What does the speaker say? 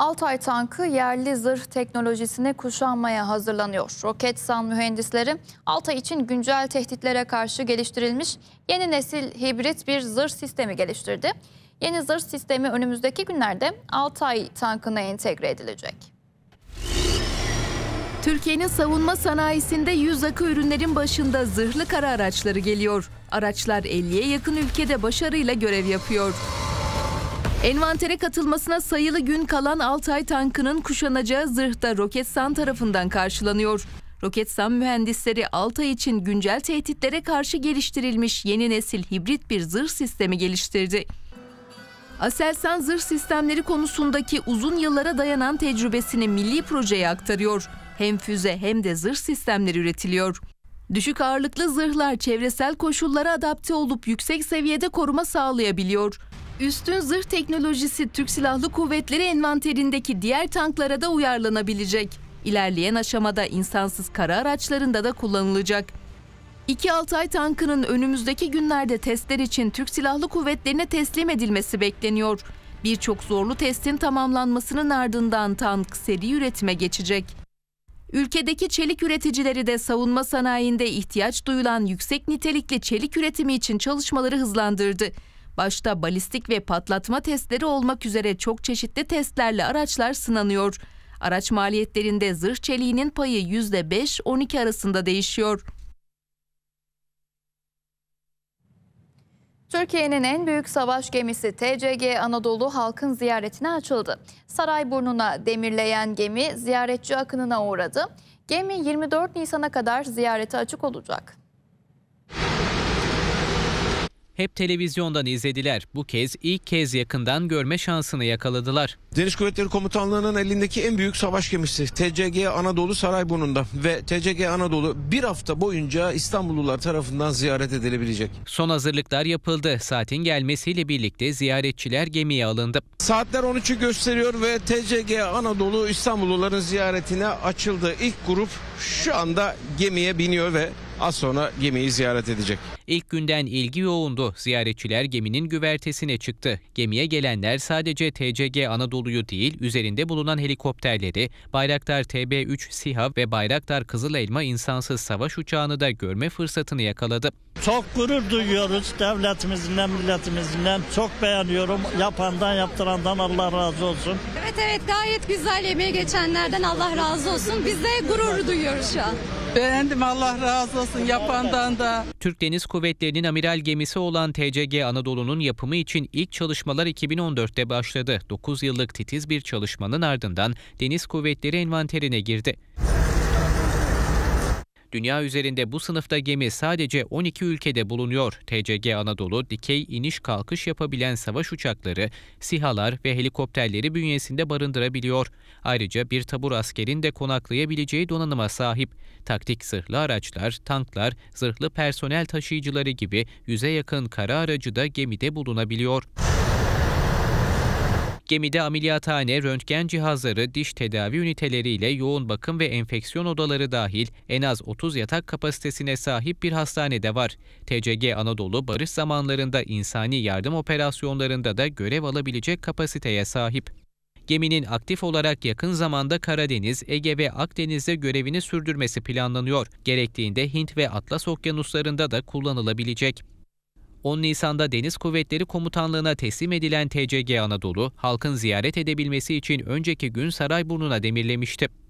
Altay tankı yerli zırh teknolojisine kuşanmaya hazırlanıyor. Roketsan mühendisleri Altay için güncel tehditlere karşı geliştirilmiş yeni nesil hibrit bir zırh sistemi geliştirdi. Yeni zırh sistemi önümüzdeki günlerde Altay tankına entegre edilecek. Türkiye'nin savunma sanayisinde yüz akı ürünlerin başında zırhlı kara araçları geliyor. Araçlar 50'ye yakın ülkede başarıyla görev yapıyor. Envantere katılmasına sayılı gün kalan Altay tankının kuşanacağı zırhta Roketsan tarafından karşılanıyor. Roketsan mühendisleri Altay için güncel tehditlere karşı geliştirilmiş yeni nesil hibrit bir zırh sistemi geliştirdi. Aselsan zırh sistemleri konusundaki uzun yıllara dayanan tecrübesini milli projeye aktarıyor. Hem füze hem de zırh sistemleri üretiliyor. Düşük ağırlıklı zırhlar çevresel koşullara adapte olup yüksek seviyede koruma sağlayabiliyor. Üstün zırh teknolojisi Türk Silahlı Kuvvetleri envanterindeki diğer tanklara da uyarlanabilecek. İlerleyen aşamada insansız kara araçlarında da kullanılacak. İki Altay tankının önümüzdeki günlerde testler için Türk Silahlı Kuvvetleri'ne teslim edilmesi bekleniyor. Birçok zorlu testin tamamlanmasının ardından tank seri üretime geçecek. Ülkedeki çelik üreticileri de savunma sanayinde ihtiyaç duyulan yüksek nitelikli çelik üretimi için çalışmaları hızlandırdı. Başta balistik ve patlatma testleri olmak üzere çok çeşitli testlerle araçlar sınanıyor. Araç maliyetlerinde zırh çeliğinin payı %5-12 arasında değişiyor. Türkiye'nin en büyük savaş gemisi TCG Anadolu halkın ziyaretine açıldı. Sarayburnu'na demirleyen gemi ziyaretçi akınına uğradı. Gemi 24 Nisan'a kadar ziyarete açık olacak hep televizyondan izlediler. Bu kez ilk kez yakından görme şansını yakaladılar. Deniz Kuvvetleri Komutanlığı'nın elindeki en büyük savaş gemisi TCG Anadolu Sarayburnu'nda ve TCG Anadolu bir hafta boyunca İstanbullular tarafından ziyaret edilebilecek. Son hazırlıklar yapıldı. Saatin gelmesiyle birlikte ziyaretçiler gemiye alındı. Saatler 13'ü gösteriyor ve TCG Anadolu İstanbulluların ziyaretine açıldı. İlk grup şu anda gemiye biniyor ve az sonra gemiyi ziyaret edecek. İlk günden ilgi yoğundu. Ziyaretçiler geminin güvertesine çıktı. Gemiye gelenler sadece TCG Anadolu'yu değil, üzerinde bulunan helikopterleri, Bayraktar TB3 SİHA ve Bayraktar Kızıl Elma insansız savaş uçağını da görme fırsatını yakaladı. Çok gurur duyuyoruz devletimizden, milletimizden. Çok beğeniyorum. Yapandan, yaptırandan Allah razı olsun. Evet evet gayet güzel yemeği geçenlerden Allah razı olsun. Biz de gurur duyuyoruz yapıyoruz şu an. Beğendim Allah razı olsun yapandan da. Türk Deniz Kuvvetleri'nin amiral gemisi olan TCG Anadolu'nun yapımı için ilk çalışmalar 2014'te başladı. 9 yıllık titiz bir çalışmanın ardından Deniz Kuvvetleri envanterine girdi. Dünya üzerinde bu sınıfta gemi sadece 12 ülkede bulunuyor. TCG Anadolu, dikey iniş kalkış yapabilen savaş uçakları, sihalar ve helikopterleri bünyesinde barındırabiliyor. Ayrıca bir tabur askerin de konaklayabileceği donanıma sahip. Taktik zırhlı araçlar, tanklar, zırhlı personel taşıyıcıları gibi yüze yakın kara aracı da gemide bulunabiliyor. Gemide ameliyathane, röntgen cihazları, diş tedavi üniteleriyle yoğun bakım ve enfeksiyon odaları dahil en az 30 yatak kapasitesine sahip bir hastanede var. TCG Anadolu barış zamanlarında insani yardım operasyonlarında da görev alabilecek kapasiteye sahip. Geminin aktif olarak yakın zamanda Karadeniz, Ege ve Akdeniz'de görevini sürdürmesi planlanıyor. Gerektiğinde Hint ve Atlas okyanuslarında da kullanılabilecek. 10 Nisan'da Deniz Kuvvetleri Komutanlığı'na teslim edilen TCG Anadolu, halkın ziyaret edebilmesi için önceki gün Sarayburnu'na demirlemişti.